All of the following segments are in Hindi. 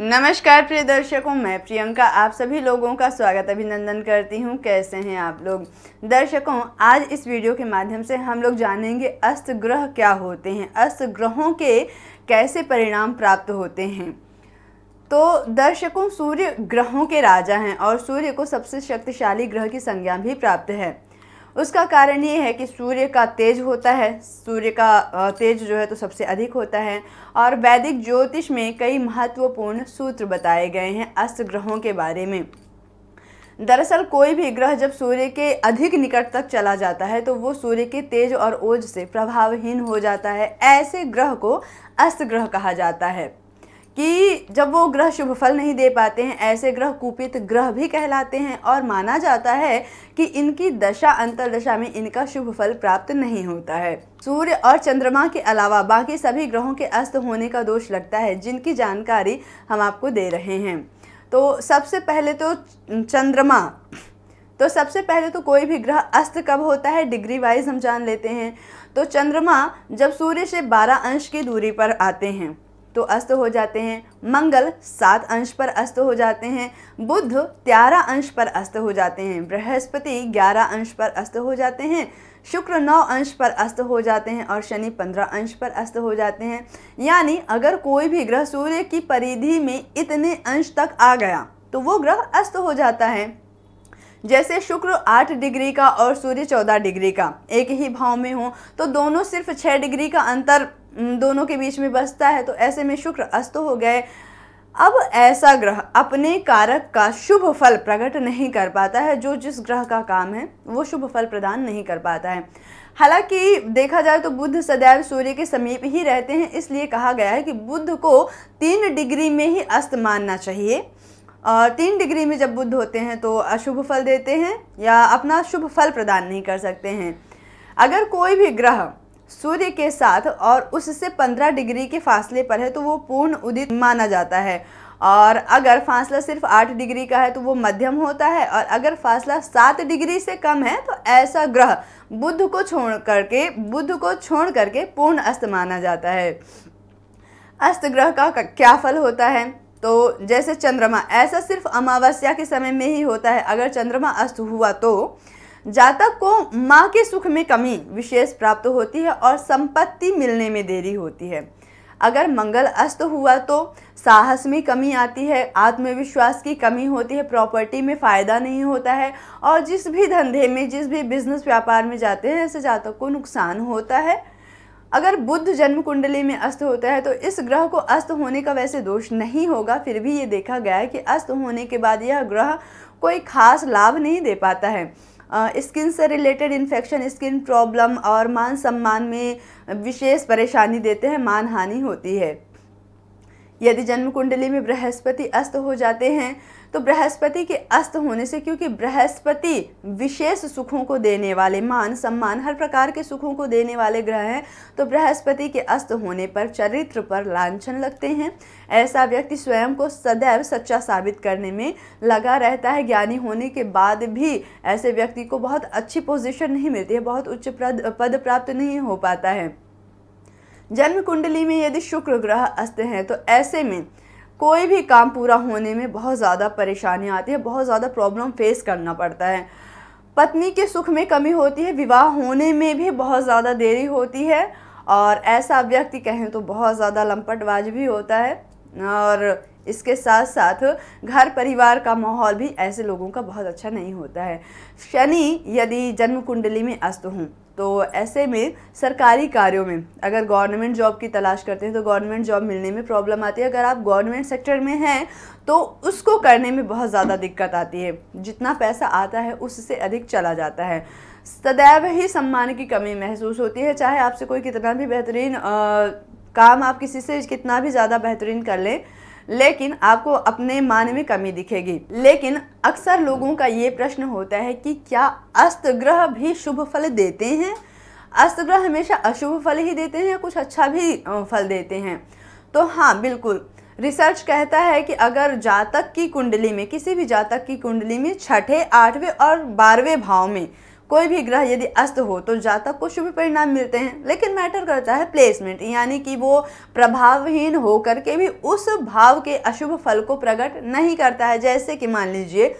नमस्कार प्रिय दर्शकों मैं प्रियंका आप सभी लोगों का स्वागत अभिनंदन करती हूं कैसे हैं आप लोग दर्शकों आज इस वीडियो के माध्यम से हम लोग जानेंगे अस्त ग्रह क्या होते हैं अस्त ग्रहों के कैसे परिणाम प्राप्त होते हैं तो दर्शकों सूर्य ग्रहों के राजा हैं और सूर्य को सबसे शक्तिशाली ग्रह की संज्ञा भी प्राप्त है उसका कारण ये है कि सूर्य का तेज होता है सूर्य का तेज जो है तो सबसे अधिक होता है और वैदिक ज्योतिष में कई महत्वपूर्ण सूत्र बताए गए हैं अस्त ग्रहों के बारे में दरअसल कोई भी ग्रह जब सूर्य के अधिक निकट तक चला जाता है तो वो सूर्य के तेज और ओज से प्रभावहीन हो जाता है ऐसे ग्रह को अस्त ग्रह कहा जाता है कि जब वो ग्रह शुभ फल नहीं दे पाते हैं ऐसे ग्रह कुपित ग्रह भी कहलाते हैं और माना जाता है कि इनकी दशा दशा में इनका शुभ फल प्राप्त नहीं होता है सूर्य और चंद्रमा के अलावा बाकी सभी ग्रहों के अस्त होने का दोष लगता है जिनकी जानकारी हम आपको दे रहे हैं तो सबसे पहले तो चंद्रमा तो सबसे पहले तो कोई भी ग्रह अस्त कब होता है डिग्री वाइज हम जान लेते हैं तो चंद्रमा जब सूर्य से 12 अंश की दूरी पर आते हैं तो अस्त हो जाते हैं मंगल सात अंश पर अस्त हो जाते हैं बुध त्यारह अंश पर अस्त हो जाते हैं बृहस्पति ग्यारह अंश पर अस्त हो जाते हैं शुक्र नौ अंश पर अस्त हो जाते हैं और शनि पंद्रह अंश पर अस्त हो जाते हैं यानी अगर कोई भी ग्रह सूर्य की परिधि में इतने अंश तक आ गया तो वो ग्रह अस्त हो जाता है जैसे शुक्र आठ डिग्री का और सूर्य चौदह डिग्री का एक ही भाव में हो तो दोनों सिर्फ छः डिग्री का अंतर दोनों के बीच में बसता है तो ऐसे में शुक्र अस्त हो गए अब ऐसा ग्रह अपने कारक का शुभ फल प्रकट नहीं कर पाता है जो जिस ग्रह का काम है वो शुभ फल प्रदान नहीं कर पाता है हालांकि देखा जाए तो बुध सदैव सूर्य के समीप ही रहते हैं इसलिए कहा गया है कि बुध को तीन डिग्री में ही अस्त मानना चाहिए और तीन डिग्री में जब बुद्ध होते हैं तो अशुभ फल देते हैं या अपना शुभ फल प्रदान नहीं कर सकते हैं अगर कोई भी ग्रह सूर्य के साथ और उससे पंद्रह डिग्री के फासले पर है तो वो पूर्ण उदित माना जाता है और अगर फासला सिर्फ आठ डिग्री का है तो वो मध्यम होता है और अगर फासला सात डिग्री से कम है तो ऐसा ग्रह बुद्ध को छोड़ करके बुद्ध को छोड़ करके पूर्ण अस्त माना जाता है अस्त ग्रह का क्या फल होता है तो जैसे चंद्रमा ऐसा सिर्फ अमावस्या के समय में ही होता है अगर चंद्रमा अस्त हुआ तो जातक को माँ के सुख में कमी विशेष प्राप्त होती है और संपत्ति मिलने में देरी होती है अगर मंगल अस्त हुआ तो साहस में कमी आती है आत्मविश्वास की कमी होती है प्रॉपर्टी में फ़ायदा नहीं होता है और जिस भी धंधे में जिस भी बिजनेस व्यापार में जाते हैं ऐसे जातक को नुकसान होता है अगर बुद्ध जन्म कुंडली में अस्त होता है तो इस ग्रह को अस्त होने का वैसे दोष नहीं होगा फिर भी ये देखा गया है कि अस्त होने के बाद यह ग्रह कोई खास लाभ नहीं दे पाता है स्किन से रिलेटेड इन्फेक्शन स्किन प्रॉब्लम और मान सम्मान में विशेष परेशानी देते हैं मान हानि होती है यदि जन्म कुंडली में बृहस्पति अस्त हो जाते हैं तो बृहस्पति के अस्त होने से क्योंकि बृहस्पति विशेष सुखों को देने वाले मान सम्मान हर प्रकार के सुखों को देने वाले ग्रह हैं तो बृहस्पति के अस्त होने पर चरित्र पर लांछन लगते हैं ऐसा व्यक्ति स्वयं को सदैव सच्चा साबित करने में लगा रहता है ज्ञानी होने के बाद भी ऐसे व्यक्ति को बहुत अच्छी पोजिशन नहीं मिलती है बहुत उच्च पद प्राप्त नहीं हो पाता है जन्म कुंडली में यदि शुक्र ग्रह अस्त हैं तो ऐसे में कोई भी काम पूरा होने में बहुत ज़्यादा परेशानी आती है बहुत ज़्यादा प्रॉब्लम फेस करना पड़ता है पत्नी के सुख में कमी होती है विवाह होने में भी बहुत ज़्यादा देरी होती है और ऐसा व्यक्ति कहें तो बहुत ज़्यादा लंपटबाज भी होता है और इसके साथ साथ घर परिवार का माहौल भी ऐसे लोगों का बहुत अच्छा नहीं होता है शनि यदि जन्म कुंडली में अस्त हों तो ऐसे में सरकारी कार्यों में अगर गवर्नमेंट जॉब की तलाश करते हैं तो गवर्नमेंट जॉब मिलने में प्रॉब्लम आती है अगर आप गवर्नमेंट सेक्टर में हैं तो उसको करने में बहुत ज़्यादा दिक्कत आती है जितना पैसा आता है उससे अधिक चला जाता है सदैव ही सम्मान की कमी महसूस होती है चाहे आपसे कोई कितना भी बेहतरीन काम आप किसी से कितना भी ज़्यादा बेहतरीन कर लें लेकिन आपको अपने मान में कमी दिखेगी लेकिन अक्सर लोगों का ये प्रश्न होता है कि क्या अस्त ग्रह भी शुभ फल देते हैं अस्त ग्रह हमेशा अशुभ फल ही देते हैं या कुछ अच्छा भी फल देते हैं तो हाँ बिल्कुल रिसर्च कहता है कि अगर जातक की कुंडली में किसी भी जातक की कुंडली में छठे आठवें और बारहवें भाव में कोई भी ग्रह यदि अस्त हो तो जातक को शुभ परिणाम मिलते हैं लेकिन मैटर करता है प्लेसमेंट यानी कि वो प्रभावहीन होकर के भी उस भाव के अशुभ फल को प्रकट नहीं करता है जैसे कि मान लीजिए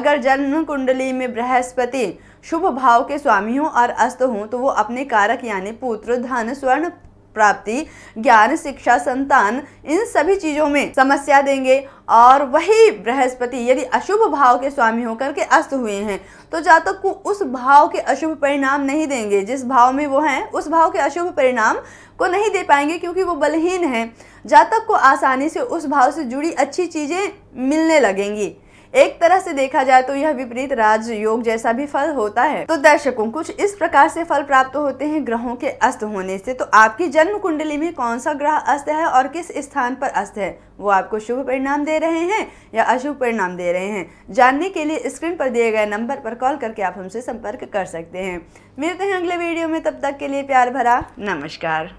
अगर जन्म कुंडली में बृहस्पति शुभ भाव के स्वामी हों और अस्त हों तो वो अपने कारक यानी पुत्र धन स्वर्ण प्राप्ति ज्ञान शिक्षा संतान इन सभी चीजों में समस्या देंगे और वही बृहस्पति यदि अशुभ भाव के स्वामी होकर के अस्त हुए हैं तो जातक को उस भाव के अशुभ परिणाम नहीं देंगे जिस भाव में वो हैं उस भाव के अशुभ परिणाम को नहीं दे पाएंगे क्योंकि वो बलहीन हैं जातक को आसानी से उस भाव से जुड़ी अच्छी चीज़ें मिलने लगेंगी एक तरह से देखा जाए तो यह विपरीत राजयोग योग जैसा भी फल होता है तो दर्शकों कुछ इस प्रकार से फल प्राप्त होते हैं ग्रहों के अस्त होने से तो आपकी जन्म कुंडली में कौन सा ग्रह अस्त है और किस स्थान पर अस्त है वो आपको शुभ परिणाम दे रहे हैं या अशुभ परिणाम दे रहे हैं जानने के लिए स्क्रीन पर दिए गए नंबर पर कॉल करके आप हमसे संपर्क कर सकते हैं मिलते हैं अगले वीडियो में तब तक के लिए प्यार भरा नमस्कार